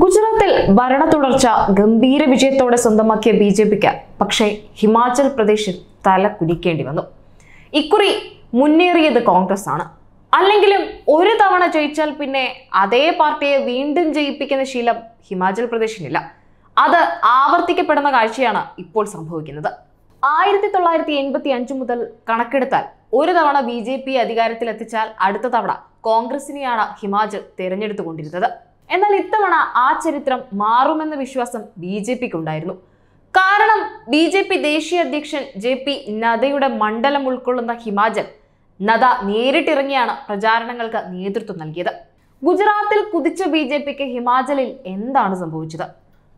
ഗുജറാത്തിൽ ഭരണ തുടർച്ച ഗംഭീര വിജയത്തോടെ സ്വന്തമാക്കിയ ബി ജെ പിക്ക് പക്ഷേ ഹിമാചൽ പ്രദേശിൽ തല കുടിക്കേണ്ടി വന്നു ഇക്കുറി മുന്നേറിയത് കോൺഗ്രസ് ആണ് അല്ലെങ്കിലും ഒരു തവണ ജയിച്ചാൽ പിന്നെ അതേ പാർട്ടിയെ വീണ്ടും ജയിപ്പിക്കുന്ന ശീലം ഹിമാചൽ പ്രദേശിനില്ല അത് ആവർത്തിക്കപ്പെടുന്ന കാഴ്ചയാണ് ഇപ്പോൾ സംഭവിക്കുന്നത് ആയിരത്തി തൊള്ളായിരത്തി എൺപത്തി അഞ്ച് മുതൽ കണക്കെടുത്താൽ ഒരു തവണ ബി ജെ പി അധികാരത്തിലെത്തിച്ചാൽ അടുത്ത തവണ കോൺഗ്രസിനെയാണ് ഹിമാചൽ തിരഞ്ഞെടുത്തുകൊണ്ടിരുന്നത് എന്നാൽ ഇത്തവണ ആ ചരിത്രം മാറുമെന്ന വിശ്വാസം ബി ജെ പിക്കുണ്ടായിരുന്നു കാരണം ബി ജെ പി ദേശീയ അധ്യക്ഷൻ ജെ പി നദയുടെ മണ്ഡലം ഉൾക്കൊള്ളുന്ന ഹിമാചൽ നദ നേരിട്ടിറങ്ങിയാണ് പ്രചാരണങ്ങൾക്ക് നേതൃത്വം നൽകിയത് ഗുജറാത്തിൽ കുതിച്ച ബി ജെ പിക്ക് ഹിമാചലിൽ എന്താണ് സംഭവിച്ചത്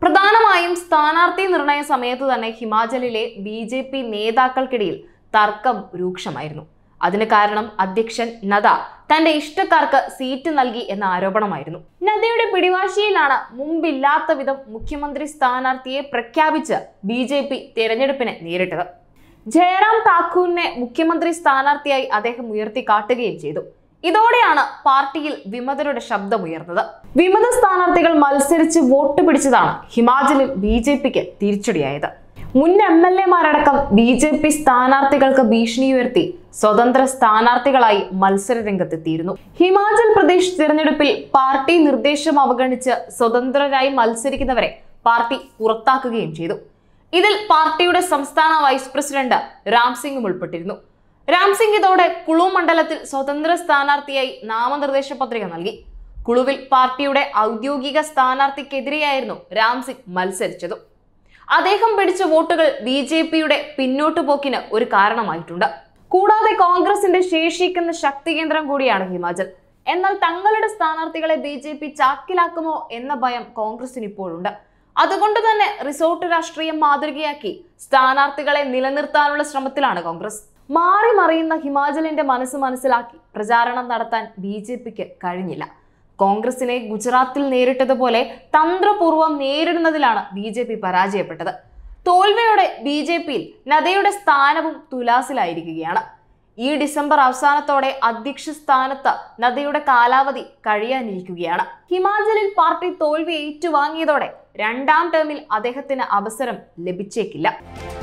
പ്രധാനമായും സ്ഥാനാർത്ഥി നിർണയ സമയത്ത് തന്നെ ഹിമാചലിലെ ബി ജെ പി നേതാക്കൾക്കിടയിൽ തർക്കം രൂക്ഷമായിരുന്നു അതിന് കാരണം അധ്യക്ഷൻ നദ തന്റെ ഇഷ്ടക്കാർക്ക് സീറ്റ് നൽകി എന്ന ആരോപണമായിരുന്നു നദയുടെ പിടിവാശിയിലാണ് മുമ്പില്ലാത്ത വിധം മുഖ്യമന്ത്രി സ്ഥാനാർത്ഥിയെ പ്രഖ്യാപിച്ച് ബി ജെ പി തെരഞ്ഞെടുപ്പിനെ നേരിട്ടത് ജയറാം താക്കൂറിനെ മുഖ്യമന്ത്രി സ്ഥാനാർത്ഥിയായി അദ്ദേഹം ഉയർത്തി കാട്ടുകയും ചെയ്തു ഇതോടെയാണ് പാർട്ടിയിൽ വിമതരുടെ ശബ്ദമുയർന്നത് വിമത സ്ഥാനാർത്ഥികൾ മത്സരിച്ച് വോട്ട് പിടിച്ചതാണ് ഹിമാചലിൽ ബി ജെ പിക്ക് തിരിച്ചടിയായത് മുൻ എം എൽ എമാരടക്കം ബി ജെ പി സ്ഥാനാർത്ഥികൾക്ക് ഭീഷണി ഉയർത്തി സ്വതന്ത്ര സ്ഥാനാർത്ഥികളായി മത്സര രംഗത്തെത്തിയിരുന്നു ഹിമാചൽ പ്രദേശ് തിരഞ്ഞെടുപ്പിൽ പാർട്ടി നിർദ്ദേശം അവഗണിച്ച് സ്വതന്ത്രരായി മത്സരിക്കുന്നവരെ പാർട്ടി പുറത്താക്കുകയും ചെയ്തു ഇതിൽ പാർട്ടിയുടെ സംസ്ഥാന വൈസ് പ്രസിഡന്റ് രാംസിംഗും ഉൾപ്പെട്ടിരുന്നു രാംസിംഗ് ഇതോടെ കുളു മണ്ഡലത്തിൽ സ്വതന്ത്ര സ്ഥാനാർത്ഥിയായി നാമനിർദ്ദേശ പത്രിക നൽകി കുളുവിൽ പാർട്ടിയുടെ ഔദ്യോഗിക സ്ഥാനാർത്ഥിക്കെതിരെയായിരുന്നു രാംസിംഗ് മത്സരിച്ചത് അദ്ദേഹം പിടിച്ച വോട്ടുകൾ ബി ജെ പിയുടെ പിന്നോട്ടുപോക്കിന് ഒരു കാരണമായിട്ടുണ്ട് കൂടാതെ കോൺഗ്രസിന്റെ ശേഷിക്കുന്ന ശക്തി കേന്ദ്രം കൂടിയാണ് ഹിമാചൽ എന്നാൽ തങ്ങളുടെ സ്ഥാനാർത്ഥികളെ ബി ജെ പി ചാക്കിലാക്കുമോ എന്ന ഭയം കോൺഗ്രസിന് ഇപ്പോഴുണ്ട് അതുകൊണ്ട് തന്നെ റിസോർട്ട് രാഷ്ട്രീയം മാതൃകയാക്കി സ്ഥാനാർത്ഥികളെ നിലനിർത്താനുള്ള ശ്രമത്തിലാണ് കോൺഗ്രസ് മാറി മറിയുന്ന ഹിമാചലിന്റെ മനസ്സ് മനസ്സിലാക്കി പ്രചാരണം നടത്താൻ ബി ജെ പിക്ക് കഴിഞ്ഞില്ല കോൺഗ്രസിനെ ഗുജറാത്തിൽ നേരിട്ടതുപോലെ തന്ത്രപൂർവ്വം നേരിടുന്നതിലാണ് ബി ജെ പി പരാജയപ്പെട്ടത് തോൽവയോടെ ബി ജെ പിയിൽ ലതയുടെ സ്ഥാനവും തുലാസിലായിരിക്കുകയാണ് ഈ ഡിസംബർ അവസാനത്തോടെ അധ്യക്ഷ സ്ഥാനത്ത് ലതയുടെ കാലാവധി കഴിയാനിരിക്കുകയാണ് ഹിമാചലിൽ പാർട്ടി തോൽവി ഏറ്റുവാങ്ങിയതോടെ രണ്ടാം ടേമിൽ അദ്ദേഹത്തിന് അവസരം ലഭിച്ചേക്കില്ല